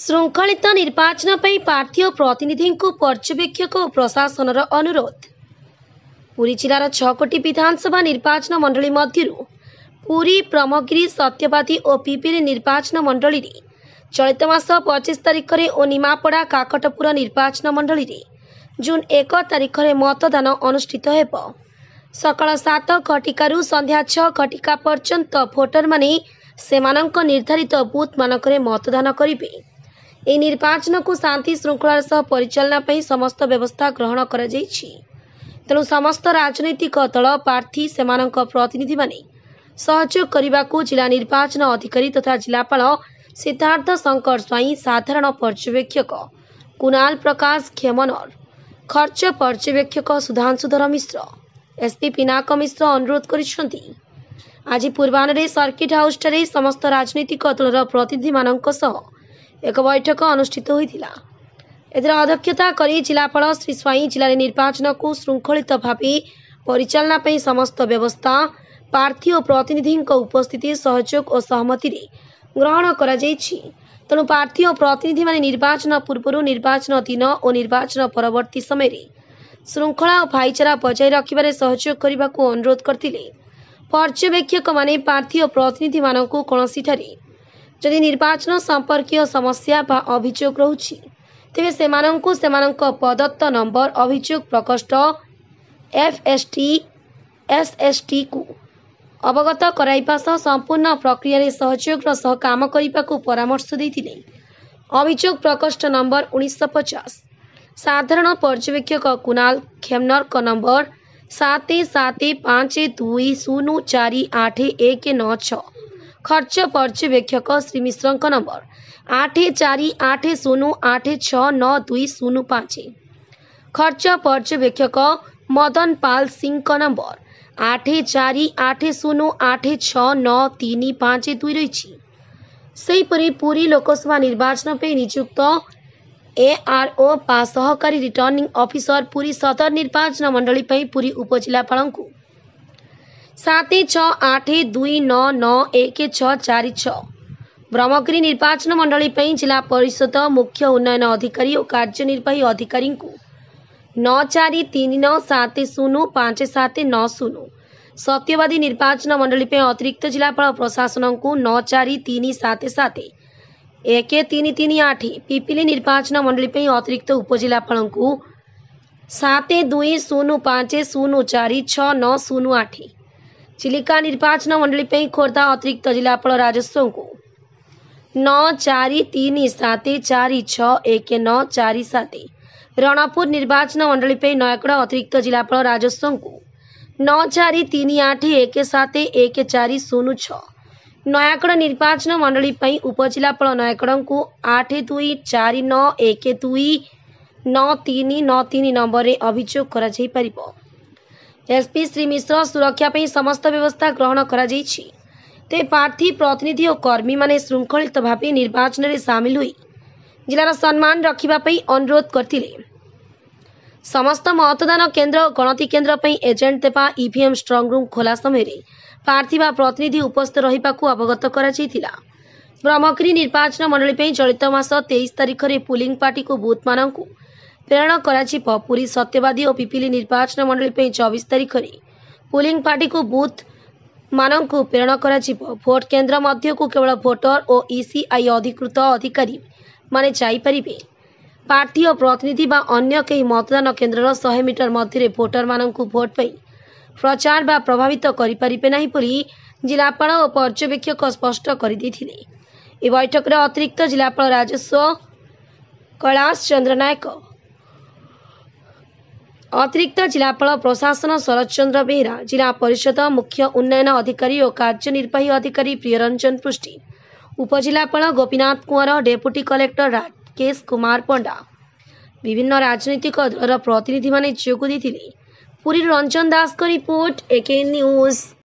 ଶୃଙ୍ଖଳିତ ନିର୍ବାଚନ ପାଇଁ ପ୍ରାର୍ଥୀ ଓ ପ୍ରତିନିଧିଙ୍କୁ ପର୍ଯ୍ୟବେକ୍ଷକ ଓ ପ୍ରଶାସନର ଅନୁରୋଧ ପୁରୀ ଜିଲ୍ଲାର ଛଅ କୋଟି ବିଧାନସଭା ନିର୍ବାଚନ ମଣ୍ଡଳୀ ମଧ୍ୟରୁ ପୁରୀ ପ୍ରମଗିରି ସତ୍ୟବାଦୀ ଓ ପିପିଲି ନିର୍ବାଚନ ମଣ୍ଡଳୀରେ ଚଳିତ ମାସ ପଚିଶ ତାରିଖରେ ଓ ନିମାପଡ଼ା କାକଟପୁର ନିର୍ବାଚନ ମଣ୍ଡଳୀରେ ଜୁନ୍ ଏକ ତାରିଖରେ ମତଦାନ ଅନୁଷ୍ଠିତ ହେବ ସକାଳ ସାତ ଘଟିକାରୁ ସନ୍ଧ୍ୟା ଛଅ ଘଟିକା ପର୍ଯ୍ୟନ୍ତ ଭୋଟରମାନେ ସେମାନଙ୍କ ନିର୍ଦ୍ଧାରିତ ବୁଥ୍ମାନଙ୍କରେ ମତଦାନ କରିବେ ଏହି ନିର୍ବାଚନକୁ ଶାନ୍ତି ଶୃଙ୍ଖଳାର ସହ ପରିଚାଳନା ପାଇଁ ସମସ୍ତ ବ୍ୟବସ୍ଥା ଗ୍ରହଣ କରାଯାଇଛି ତେଣୁ ସମସ୍ତ ରାଜନୈତିକ ଦଳ ପ୍ରାର୍ଥୀ ସେମାନଙ୍କ ପ୍ରତିନିଧିମାନେ ସହଯୋଗ କରିବାକୁ ଜିଲ୍ଲା ନିର୍ବାଚନ ଅଧିକାରୀ ତଥା ଜିଲ୍ଲାପାଳ ସିଦ୍ଧାର୍ଥ ଶଙ୍କର ସ୍ୱାଇଁ ସାଧାରଣ ପର୍ଯ୍ୟବେକ୍ଷକ କୁନାଲ ପ୍ରକାଶ ଖେମନର ଖର୍ଚ୍ଚ ପର୍ଯ୍ୟବେକ୍ଷକ ସୁଧାଂଶୁଧର ମିଶ୍ର ଏସ୍ପି ପିନାକ ମିଶ୍ର ଅନୁରୋଧ କରିଛନ୍ତି ଆଜି ପୂର୍ବାହ୍ନରେ ସର୍କିଟ୍ ହାଉସ୍ଠାରେ ସମସ୍ତ ରାଜନୈତିକ ଦଳର ପ୍ରତିନିଧିମାନଙ୍କ ସହ ଏକ ବୈଠକ ଅନୁଷ୍ଠିତ ହୋଇଥିଲା ଏଥିରେ ଅଧ୍ୟକ୍ଷତା କରି ଜିଲ୍ଲାପାଳ ଶ୍ରୀ ସ୍ୱାଇଁ ଜିଲ୍ଲାରେ ନିର୍ବାଚନକୁ ଶୃଙ୍ଖଳିତ ଭାବେ ପରିଚାଳନା ପାଇଁ ସମସ୍ତ ବ୍ୟବସ୍ଥା ପ୍ରାର୍ଥୀ ଓ ପ୍ରତିନିଧିଙ୍କ ଉପସ୍ଥିତି ସହଯୋଗ ଓ ସହମତିରେ ଗ୍ରହଣ କରାଯାଇଛି ତେଣୁ ପ୍ରାର୍ଥୀ ଓ ପ୍ରତିନିଧିମାନେ ନିର୍ବାଚନ ପୂର୍ବରୁ ନିର୍ବାଚନ ଦିନ ଓ ନିର୍ବାଚନ ପରବର୍ତ୍ତୀ ସମୟରେ ଶୃଙ୍ଖଳା ଓ ଭାଇଚାରା ବଜାୟ ରଖିବାରେ ସହଯୋଗ କରିବାକୁ ଅନୁରୋଧ କରିଥିଲେ ପର୍ଯ୍ୟବେକ୍ଷକମାନେ ପ୍ରାର୍ଥୀ ଓ ପ୍ରତିନିଧିମାନଙ୍କୁ କୌଣସିଠାରେ जति निर्वाचन सम्पर्कीय समस्या वा अभियोग रहे पदत्त नम्बर अभियोग प्रकष्ठ एफएस टी एसएसी कु अवगत गराइ सम्पूर्ण प्रक्रियले सहयोग र सह कम परामर्श अभियोग प्रकष्ठ नम्बर उन्स पचास साधारण पर्यवेक्षक कुनाल खेमरको नम्बर सात सात पाँच दुई शून्य चार आठ एक न ખર્ચ પર્યવેક્ષક શ્રી મિશ્રଙ୍କ ନମ୍ବର ଆଠ ଚାରି ଆଠ ଶୂନ ଆଠ ଛଅ ନଅ ଦୁଇ ଶୂନ ପାଞ୍ଚ ଖର୍ଚ୍ଚ ପର୍ଯ୍ୟବେକ୍ଷକ ମଦନ ପାଲ ସିଂଙ୍କ ନମ୍ବର ଆଠ ଚାରି ଆଠ ଶୂନ ଆଠ ଛଅ ନଅ ତିନି ପାଞ୍ଚ ଦୁଇ ରହିଛି ସେହିପରି ପୁରୀ ଲୋକସଭା ନିର୍ବାଚନ ପାଇଁ ନିଯୁକ୍ତ ଏଆର୍ଓ ବା ସହକାରୀ ରିଟର୍ଣ୍ଣିଂ ଅଫିସର ପୁରୀ ସଦର ନିର୍ବାଚନ ମଣ୍ଡଳୀ ପାଇଁ ପୁରୀ ଉପଜିଲ୍ଲାପାଳଙ୍କୁ ସାତ ଛଅ ଆଠ ଦୁଇ ନଅ ନଅ ଏକ ଛଅ ଚାରି ଛଅ ବ୍ରହ୍ମଗିରି ନିର୍ବାଚନ ମଣ୍ଡଳୀ ପାଇଁ ଜିଲ୍ଲା ପରିଷଦ ମୁଖ୍ୟ ଉନ୍ନୟନ ଅଧିକାରୀ ଓ କାର୍ଯ୍ୟନିର୍ବାହୀ ଅଧିକାରୀଙ୍କୁ ନଅ ଚାରି ତିନି ନଅ ସାତ ଶୂନ ପାଞ୍ଚ ସାତ ନଅ ଶୂନ ସତ୍ୟବାଦୀ ନିର୍ବାଚନ ମଣ୍ଡଳୀ ପାଇଁ ଅତିରିକ୍ତ ଜିଲ୍ଲାପାଳ ପ୍ରଶାସନଙ୍କୁ ନଅ ଚାରି ତିନି ସାତ ସାତ ଏକ ତିନି ତିନି ଆଠ ପିପିଲି ନିର୍ବାଚନ ମଣ୍ଡଳୀ ପାଇଁ ଅତିରିକ୍ତ ଉପଜିଲ୍ଲାପାଳଙ୍କୁ ସାତ ଦୁଇ ଶୂନ ପାଞ୍ଚ ଶୂନ ଚାରି ଛଅ ନଅ ଶୂନ ଆଠ ચીલિકા નિર્વાચન મંડળી પેઈ ખોરધા અતિરિક્ત જિલ્લાપાલ રાજેશ સોંકુ નવ ચારી તીની સાતે ચારી છ એકે નવ ચારી સાતે રણાપુર નિર્વાચન મંડળી પેઈ નયકડા અતિરિક્ત જિલ્લાપાલ રાજેશ સોંકુ નવ ચારી તીની આઠે એકે સાતે એકે ચારી શૂન્ય છ নয়াকড়া নির্বাচন মণ্ডলী পাই উপজেলাপাল নয়াকড়ু আঠ দুই চারি ন এক দুই ন তিন ন তিন নম্বরে অভিযোগ করা যাইপারিব ଏସ୍ପି ଶ୍ରୀ ମିଶ୍ର ସୁରକ୍ଷା ପାଇଁ ସମସ୍ତ ବ୍ୟବସ୍ଥା ଗ୍ରହଣ କରାଯାଇଛି ତେବେ ପ୍ରାର୍ଥୀ ପ୍ରତିନିଧି ଓ କର୍ମୀମାନେ ଶୃଙ୍ଖଳିତ ଭାବେ ନିର୍ବାଚନରେ ସାମିଲ ହୋଇ ଜିଲ୍ଲାର ସମ୍ମାନ ରଖିବା ପାଇଁ ଅନୁରୋଧ କରିଥିଲେ ସମସ୍ତ ମତଦାନ କେନ୍ଦ୍ର ଓ ଗଣତି କେନ୍ଦ୍ର ପାଇଁ ଏଜେଣ୍ଟ ଦେବା ଇଭିଏମ୍ ଷ୍ଟ୍ରଙ୍ଗରୁମ୍ ଖୋଲା ସମୟରେ ପ୍ରାର୍ଥୀ ବା ପ୍ରତିନିଧି ଉପସ୍ଥିତ ରହିବାକୁ ଅବଗତ କରାଯାଇଥିଲା ବ୍ରହ୍ମଗିରି ନିର୍ବାଚନ ମଣ୍ଡଳୀ ପାଇଁ ଚଳିତ ମାସ ତେଇଶ ତାରିଖରେ ପୁଲିଂ ପାର୍ଟିକୁ ବୁଥ୍ମାନଙ୍କୁ ପ୍ରେରଣ କରାଯିବ ପୁରୀ ସତ୍ୟବାଦୀ ଓ ପିପିଲି ନିର୍ବାଚନ ମଣ୍ଡଳୀ ପାଇଁ ଚବିଶ ତାରିଖରେ ପୁଲିଂ ପାର୍ଟିକୁ ବୁଥ ମାନଙ୍କୁ ପ୍ରେରଣ କରାଯିବ ଭୋଟ କେନ୍ଦ୍ର ମଧ୍ୟକୁ କେବଳ ଭୋଟର ଓ ଇସିଆଇ ଅଧିକୃତ ଅଧିକାରୀମାନେ ଯାଇପାରିବେ ପ୍ରାର୍ଥୀ ଓ ପ୍ରତିନିଧି ବା ଅନ୍ୟ କେହି ମତଦାନ କେନ୍ଦ୍ରର ଶହେ ମିଟର ମଧ୍ୟରେ ଭୋଟରମାନଙ୍କୁ ଭୋଟ ପାଇଁ ପ୍ରଚାର ବା ପ୍ରଭାବିତ କରିପାରିବେ ନାହିଁ ବୋଲି ଜିଲ୍ଲାପାଳ ଓ ପର୍ଯ୍ୟବେକ୍ଷକ ସ୍ପଷ୍ଟ କରିଦେଇଥିଲେ ଏହି ବୈଠକରେ ଅତିରିକ୍ତ ଜିଲ୍ଲାପାଳ ରାଜସ୍ୱ କୈଳାସ ଚନ୍ଦ୍ର ନାୟକ अतिरिक्त जिल्लापाल प्रशासन चन्द्र बेहरा जिल्ला परिषद मुख्य उन्नयन अधिकारी और कार्यनिर्वाही अधिकारी प्रियरञ्जन पुष्टि उपजिल्लापाल गोपीनाथ कुँवर डेपुटी कलेक्टर राकेश कुमार पण्डा विभिन्न राजनैतिक दलर प्रतिनिधि मैले ଯୋଗ ଦେଇଥିଲେ ପୁରୀରୁ ରଞ୍ଜନ ଦାସଙ୍କ ରିପୋର୍ଟ